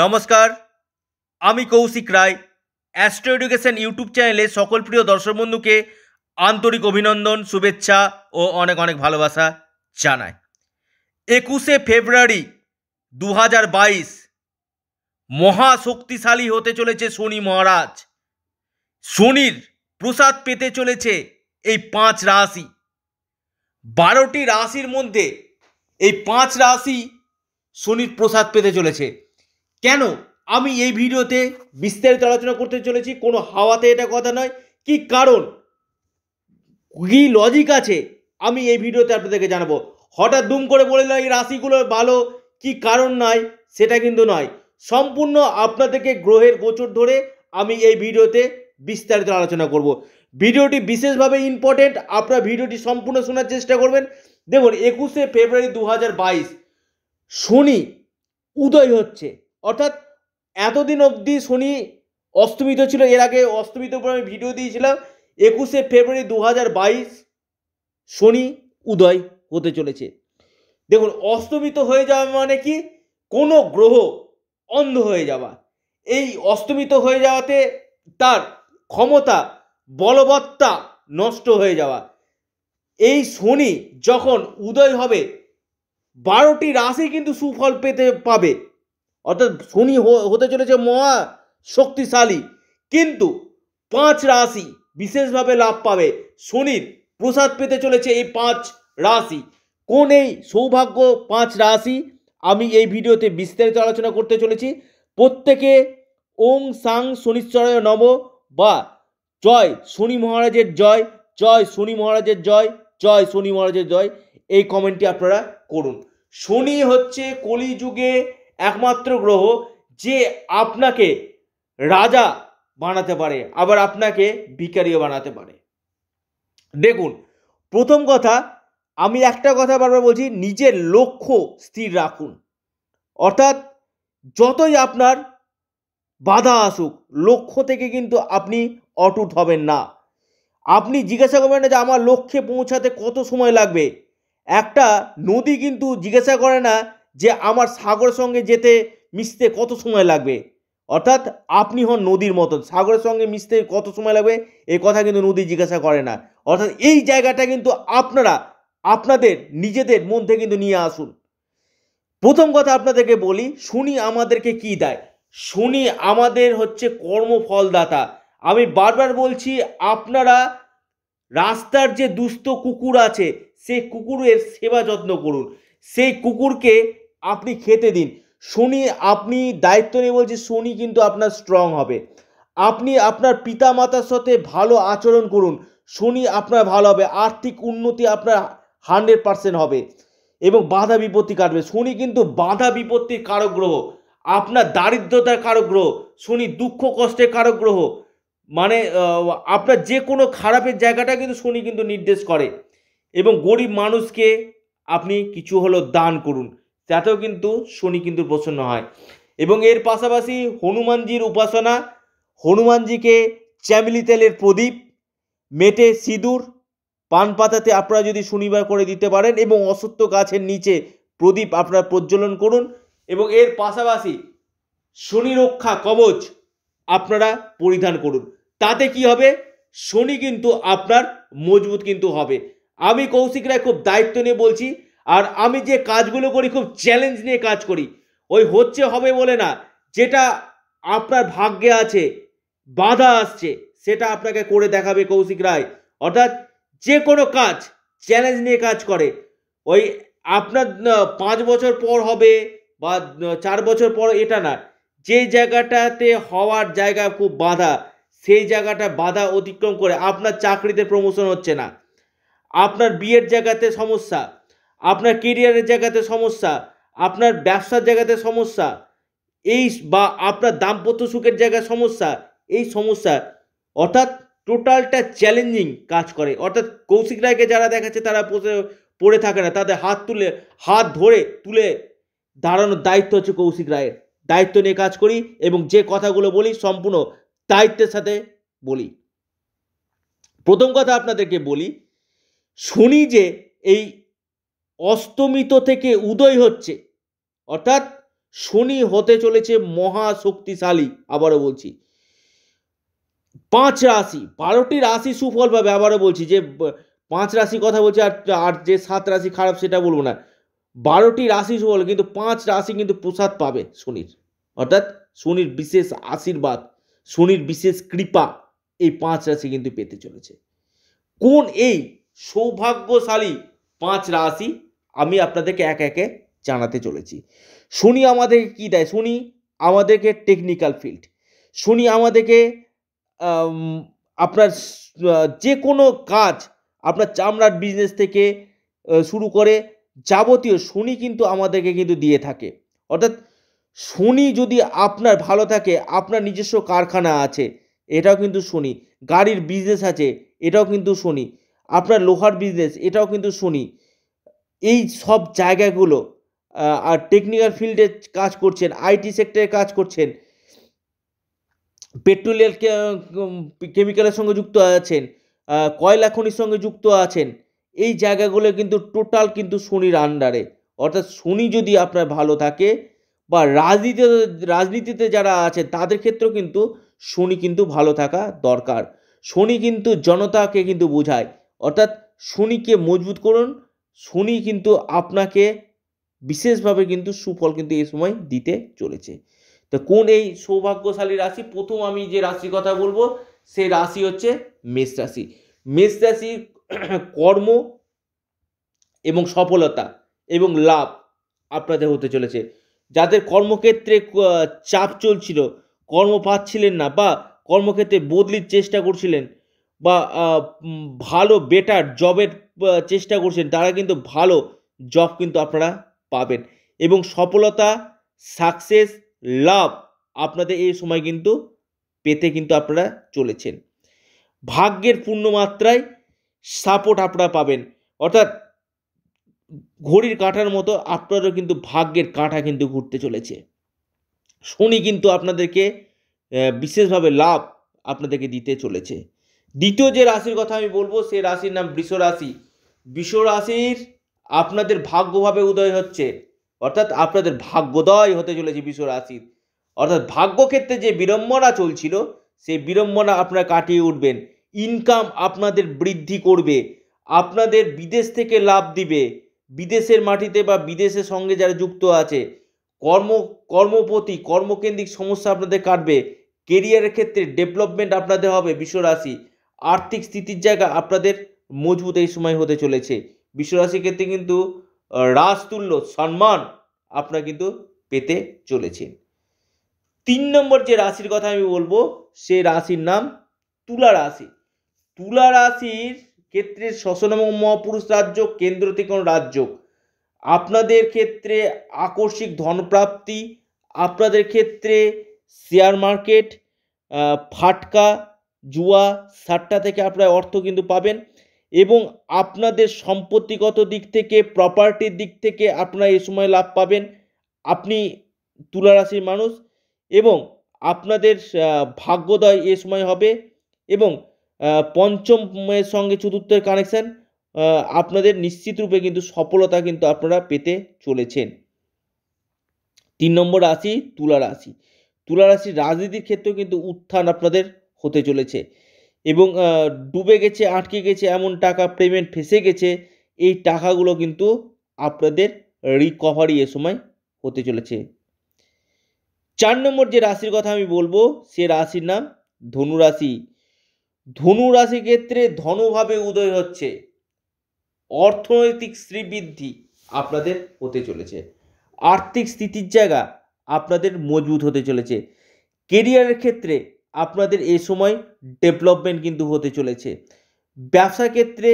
নমস্কার আমি Koushik Roy astro education YouTube চ্যানেলে সকল প্রিয় দর্শক বন্ধুকে আন্তরিক অভিনন্দন শুভেচ্ছা ও অনেক অনেক ভালোবাসা জানায় একুশে ফেব্রুয়ারি দু হাজার বাইশ মহাশক্তিশালী হতে চলেছে শনি মহারাজ শনির প্রসাদ পেতে চলেছে এই পাঁচ রাশি বারোটি রাশির মধ্যে এই পাঁচ রাশি শনির প্রসাদ পেতে চলেছে কেন আমি এই ভিডিওতে বিস্তারিত আলোচনা করতে চলেছি কোনো হাওয়াতে এটা কথা নয় কি কারণ কি লজিক আছে আমি এই ভিডিওতে আপনাদেরকে জানাবো হঠাৎ দুম করে বলে নয় এই রাশিগুলো ভালো কি কারণ নয় সেটা কিন্তু নয় সম্পূর্ণ আপনাদেরকে গ্রহের গোচর ধরে আমি এই ভিডিওতে বিস্তারিত আলোচনা করব ভিডিওটি বিশেষভাবে ইম্পর্টেন্ট আপনারা ভিডিওটি সম্পূর্ণ শোনার চেষ্টা করবেন দেখুন একুশে ফেব্রুয়ারি দু শনি উদয় হচ্ছে অর্থাৎ এতদিন অবধি শনি অস্তমিত ছিল এর আগে অস্তমিত উপর আমি ভিডিও দিয়েছিলাম একুশে ফেব্রুয়ারি দু বাইশ শনি উদয় হতে চলেছে দেখুন অস্তমিত হয়ে যাওয়া মানে কি কোনো গ্রহ অন্ধ হয়ে যাওয়া এই অস্তমিত হয়ে যাওয়াতে তার ক্ষমতা বলবত্তা নষ্ট হয়ে যাওয়া এই শনি যখন উদয় হবে বারোটি রাশি কিন্তু সুফল পেতে পাবে অর্থাৎ শনি হতে চলেছে মহা শক্তিশালী কিন্তু পাঁচ রাশি বিশেষভাবে লাভ পাবে শনির প্রসাদ পেতে চলেছে এই পাঁচ রাশি কোন এই সৌভাগ্য পাঁচ রাশি আমি এই ভিডিওতে বিস্তারিত আলোচনা করতে চলেছি প্রত্যেকে ওং সাং শনিশ্চরয় নব বা জয় শনি মহারাজের জয় জয় শনি মহারাজের জয় জয় শনি মহারাজের জয় এই কমেন্টটি আপনারা করুন শনি হচ্ছে কলিযুগে একমাত্র গ্রহ যে আপনাকে রাজা বানাতে পারে আবার আপনাকে ভিকারিও বানাতে পারে দেখুন প্রথম কথা আমি একটা কথা বারবার বলছি নিজের লক্ষ্য স্থির রাখুন অর্থাৎ যতই আপনার বাধা আসুক লক্ষ্য থেকে কিন্তু আপনি অটুট হবেন না আপনি জিজ্ঞাসা করবেন না যে আমার লক্ষ্যে পৌঁছাতে কত সময় লাগবে একটা নদী কিন্তু জিজ্ঞাসা করে না যে আমার সাগর সঙ্গে যেতে মিশতে কত সময় লাগবে অর্থাৎ আপনি হন নদীর মতন সাগরের সঙ্গে মিশতে কত সময় লাগবে এই কথা কিন্তু নদী জিজ্ঞাসা করে না অর্থাৎ এই জায়গাটা কিন্তু আপনারা আপনাদের নিজেদের মধ্যে কিন্তু নিয়ে আসুন প্রথম কথা আপনাদেরকে বলি শুনি আমাদেরকে কি দেয় শুনি আমাদের হচ্ছে কর্মফলদাতা আমি বারবার বলছি আপনারা রাস্তার যে দুস্থ কুকুর আছে সেই কুকুরের সেবা যত্ন করুন সেই কুকুরকে আপনি খেতে দিন শনি আপনি দায়িত্ব নিয়ে বলছি শনি কিন্তু আপনার স্ট্রং হবে আপনি আপনার পিতা মাতার সাথে ভালো আচরণ করুন শনি আপনার ভালো হবে আর্থিক উন্নতি আপনার হান্ড্রেড পারসেন্ট হবে এবং বাধা বিপত্তি কাটবে শনি কিন্তু বাধা বিপত্তির কারক গ্রহ আপনার দারিদ্রতার কারক গ্রহ শনি দুঃখ কষ্টের কারক গ্রহ মানে আপনার যে কোনো খারাপের জায়গাটা কিন্তু শনি কিন্তু নির্দেশ করে এবং গরিব মানুষকে আপনি কিছু হলো দান করুন তাতেও কিন্তু শনি কিন্তু প্রসন্ন হয় এবং এর পাশাপাশি হনুমানজির উপাসনা হনুমানজিকে চ্যামিলি তেলের প্রদীপ মেটে সিঁদুর পান পাতাতে আপনারা যদি শনিবার করে দিতে পারেন এবং অসত্য গাছের নিচে প্রদীপ আপনারা প্রজ্বলন করুন এবং এর পাশাপাশি শনি রক্ষা কবচ আপনারা পরিধান করুন তাতে কি হবে শনি কিন্তু আপনার মজবুত কিন্তু হবে আমি কৌশিক রায় খুব দায়িত্ব নিয়ে বলছি আর আমি যে কাজগুলো করি খুব চ্যালেঞ্জ নিয়ে কাজ করি ওই হচ্ছে হবে বলে না যেটা আপনার ভাগ্যে আছে বাধা আসছে সেটা আপনাকে করে দেখাবে কৌশিক রায় অর্থাৎ যে কোনো কাজ চ্যালেঞ্জ নিয়ে কাজ করে ওই আপনার পাঁচ বছর পর হবে বা চার বছর পর এটা না যে জায়গাটাতে হওয়ার জায়গা খুব বাধা সেই জায়গাটা বাধা অতিক্রম করে আপনার চাকরিতে প্রমোশন হচ্ছে না আপনার বিয়ের জায়গাতে সমস্যা আপনার কেরিয়ারের জায়গাতে সমস্যা আপনার ব্যবসার জায়গাতে সমস্যা এই বা আপনার দাম্পত্য সুখের জায়গায় সমস্যা এই সমস্যা অর্থাৎ টোটালটা চ্যালেঞ্জিং কাজ করে অর্থাৎ কৌশিক রায়কে যারা দেখাচ্ছে তারা পড়ে থাকে না তাদের হাত তুলে হাত ধরে তুলে দাঁড়ানোর দায়িত্ব হচ্ছে কৌশিক রায়ের দায়িত্ব নিয়ে কাজ করি এবং যে কথাগুলো বলি সম্পূর্ণ দায়িত্বের সাথে বলি প্রথম কথা আপনাদেরকে বলি শুনি যে এই অস্তমিত থেকে উদয় হচ্ছে অর্থাৎ শনি হতে চলেছে মহাশক্তিশালী আবারও বলছি পাঁচ রাশি বারোটি রাশি সুফল পাবে আবারও বলছি যে পাঁচ রাশি কথা বলছি আর আর যে সাত রাশি খারাপ সেটা বলবো না বারোটি রাশি সুফল কিন্তু পাঁচ রাশি কিন্তু প্রসাদ পাবে শনির অর্থাৎ শনির বিশেষ আশীর্বাদ শনির বিশেষ কৃপা এই পাঁচ রাশি কিন্তু পেতে চলেছে কোন এই সৌভাগ্যশালী পাঁচ রাশি আমি আপনাদেরকে এক একে জানাতে চলেছি শুনি আমাদেরকে কি দেয় শুনি আমাদেরকে টেকনিক্যাল ফিল্ড শুনি আমাদেরকে আপনার যে কোনো কাজ আপনার চামড়ার বিজনেস থেকে শুরু করে যাবতীয় শুনি কিন্তু আমাদেরকে কিন্তু দিয়ে থাকে অর্থাৎ শুনি যদি আপনার ভালো থাকে আপনার নিজস্ব কারখানা আছে এটাও কিন্তু শুনি গাড়ির বিজনেস আছে এটাও কিন্তু শুনি আপনার লোহার বিজনেস এটাও কিন্তু শুনি এই সব জায়গাগুলো আর টেকনিক্যাল ফিল্ডে কাজ করছেন আইটি সেক্টরে কাজ করছেন পেট্রোলিয়াল কেমিক্যালের সঙ্গে যুক্ত আছেন কয়লা খনির সঙ্গে যুক্ত আছেন এই জায়গাগুলো কিন্তু টোটাল কিন্তু শনির আন্ডারে অর্থাৎ শনি যদি আপনার ভালো থাকে বা রাজনীতিতে রাজনীতিতে যারা আছে তাদের ক্ষেত্রেও কিন্তু শনি কিন্তু ভালো থাকা দরকার শনি কিন্তু জনতাকে কিন্তু বোঝায় অর্থাৎ শনিকে মজবুত করুন শনি কিন্তু আপনাকে বিশেষভাবে কিন্তু সুফল কিন্তু এই সময় দিতে চলেছে তো কোন এই সৌভাগ্যশালী রাশি প্রথম আমি যে রাশির কথা বলবো সে রাশি হচ্ছে মেষ রাশি মেষ রাশির কর্ম এবং সফলতা এবং লাভ আপনাদের হতে চলেছে যাদের কর্মক্ষেত্রে চাপ চলছিল কর্ম পাচ্ছিলেন না বা কর্মক্ষেত্রে বদলির চেষ্টা করছিলেন বা ভালো বেটার জবের চেষ্টা করছেন তারা কিন্তু ভালো জব কিন্তু আপনারা পাবেন এবং সফলতা সাকসেস লাভ আপনাদের এই সময় কিন্তু পেতে কিন্তু আপনারা চলেছেন ভাগ্যের পূর্ণ মাত্রায় সাপোর্ট আপনারা পাবেন অর্থাৎ ঘড়ির কাঁটার মতো আপনারও কিন্তু ভাগ্যের কাঁটা কিন্তু ঘুরতে চলেছে শনি কিন্তু আপনাদেরকে বিশেষভাবে লাভ আপনাদেরকে দিতে চলেছে দ্বিতীয় যে রাশির কথা আমি বলবো সে রাশির নাম বৃষ রাশি রাশির আপনাদের ভাগ্যভাবে উদয় হচ্ছে অর্থাৎ আপনাদের ভাগ্যোদয় হতে চলেছে রাশির অর্থাৎ ভাগ্যক্ষেত্রে যে বিড়ম্বনা চলছিল সেই বিড়ম্বনা আপনারা কাটিয়ে উঠবেন ইনকাম আপনাদের বৃদ্ধি করবে আপনাদের বিদেশ থেকে লাভ দিবে বিদেশের মাটিতে বা বিদেশের সঙ্গে যারা যুক্ত আছে কর্ম কর্মপতি কর্মকেন্দ্রিক সমস্যা আপনাদের কাটবে কেরিয়ারের ক্ষেত্রে ডেভেলপমেন্ট আপনাদের হবে বিশ্বরাশি আর্থিক স্থিতির জায়গা আপনাদের মজবুত এই সময় হতে চলেছে বিশ্বরাশির ক্ষেত্রে কিন্তু রাজতুল্য সম্মান আপনারা কিন্তু পেতে চলেছেন তিন নম্বর যে রাশির কথা আমি বলবো সে রাশির নাম তুলা রাশি তুলা রাশির ক্ষেত্রে শ্বসন এবং মহাপুরুষ রাজ্য কেন্দ্র থেকে রাজ্য আপনাদের ক্ষেত্রে আকস্মিক ধনপ্রাপ্তি আপনাদের ক্ষেত্রে শেয়ার মার্কেট ফাটকা জুয়া সাট্টা থেকে আপনার অর্থ কিন্তু পাবেন এবং আপনাদের সম্পত্তিগত দিক থেকে প্রপার্টির দিক থেকে আপনারা এ সময় লাভ পাবেন আপনি তুলারাশির মানুষ এবং আপনাদের ভাগ্যোদয় এ সময় হবে এবং পঞ্চমের সঙ্গে চতুর্থের কানেকশান আপনাদের নিশ্চিত রূপে কিন্তু সফলতা কিন্তু আপনারা পেতে চলেছেন তিন নম্বর রাশি তুলা রাশি তুলা রাশির রাজনীতির ক্ষেত্রেও কিন্তু উত্থান আপনাদের হতে চলেছে এবং ডুবে গেছে আটকে গেছে এমন টাকা পেমেন্ট ফেসে গেছে এই টাকাগুলো কিন্তু আপনাদের রিকভারি এ সময় হতে চলেছে চার নম্বর যে রাশির কথা আমি বলবো সে রাশির নাম ধনু রাশি ধনু রাশি ক্ষেত্রে ধনভাবে উদয় হচ্ছে অর্থনৈতিক শ্রীবৃদ্ধি আপনাদের হতে চলেছে আর্থিক স্থিতির জায়গা আপনাদের মজবুত হতে চলেছে কেরিয়ারের ক্ষেত্রে আপনাদের এই সময় ডেভেলপমেন্ট কিন্তু হতে চলেছে ব্যবসা ক্ষেত্রে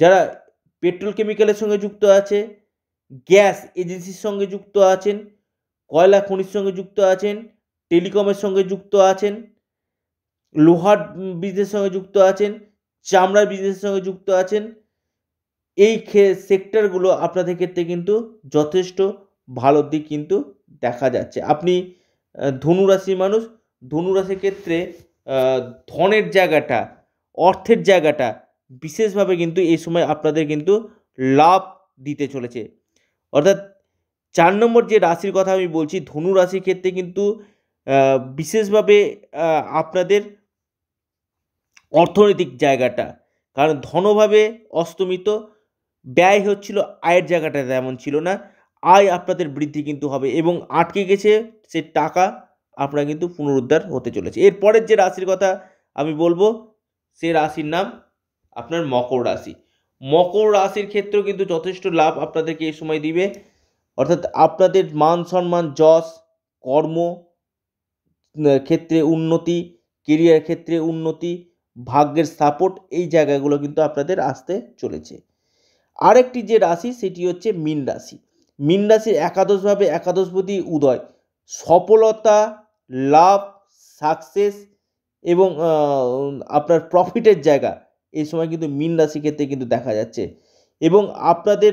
যারা পেট্রোল কেমিক্যালের সঙ্গে যুক্ত আছে গ্যাস এজেন্সির সঙ্গে যুক্ত আছেন কয়লা খনির সঙ্গে যুক্ত আছেন টেলিকমের সঙ্গে যুক্ত আছেন লোহার বিজনেসের সঙ্গে যুক্ত আছেন চামড়ার বিজনেসের সঙ্গে যুক্ত আছেন এই সেক্টরগুলো আপনাদের ক্ষেত্রে কিন্তু যথেষ্ট ভালো দিক কিন্তু দেখা যাচ্ছে আপনি ধনুরাশির মানুষ ধনুরাশির ক্ষেত্রে ধনের জায়গাটা অর্থের জায়গাটা বিশেষভাবে কিন্তু এই সময় আপনাদের কিন্তু লাভ দিতে চলেছে অর্থাৎ চার নম্বর যে রাশির কথা আমি বলছি ধনু রাশির ক্ষেত্রে কিন্তু বিশেষভাবে আপনাদের অর্থনৈতিক জায়গাটা কারণ ধনভাবে অস্তমিত ব্যয় হচ্ছিল আয়ের জায়গাটা তেমন ছিল না আয় আপনাদের বৃদ্ধি কিন্তু হবে এবং আটকে গেছে সে টাকা আপনারা কিন্তু পুনরুদ্ধার হতে চলেছে এরপরের যে রাশির কথা আমি বলবো সে রাশির নাম আপনার মকর রাশি মকর রাশির ক্ষেত্রেও কিন্তু যথেষ্ট লাভ আপনাদেরকে এই সময় দিবে অর্থাৎ আপনাদের মান সম্মান যশ কর্ম ক্ষেত্রে উন্নতি কেরিয়ার ক্ষেত্রে উন্নতি ভাগ্যের সাপোর্ট এই জায়গাগুলো কিন্তু আপনাদের আসতে চলেছে আরেকটি যে রাশি সেটি হচ্ছে মীন রাশি মীন রাশির একাদশভাবে একাদশপতি উদয় সফলতা লাভ সাকসেস এবং আপনার প্রফিটের জায়গা এই সময় কিন্তু মিন রাশি ক্ষেত্রে কিন্তু দেখা যাচ্ছে এবং আপনাদের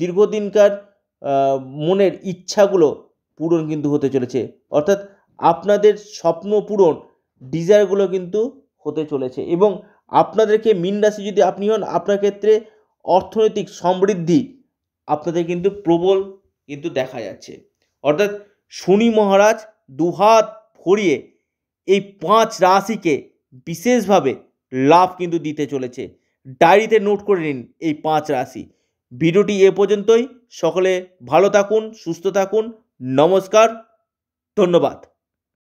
দীর্ঘদিনকার মনের ইচ্ছাগুলো পূরণ কিন্তু হতে চলেছে অর্থাৎ আপনাদের স্বপ্ন পূরণ ডিজায়ারগুলো কিন্তু হতে চলেছে এবং আপনাদেরকে মিন রাশি যদি আপনি হন আপনার ক্ষেত্রে অর্থনৈতিক সমৃদ্ধি আপনাদের কিন্তু প্রবল কিন্তু দেখা যাচ্ছে অর্থাৎ শনি মহারাজ দুহাত ভরিয়ে এই পাঁচ রাশিকে বিশেষভাবে লাভ কিন্তু দিতে চলেছে ডায়েরিতে নোট করে নিন এই পাঁচ রাশি ভিডিওটি এ পর্যন্তই সকলে ভালো থাকুন সুস্থ থাকুন নমস্কার ধন্যবাদ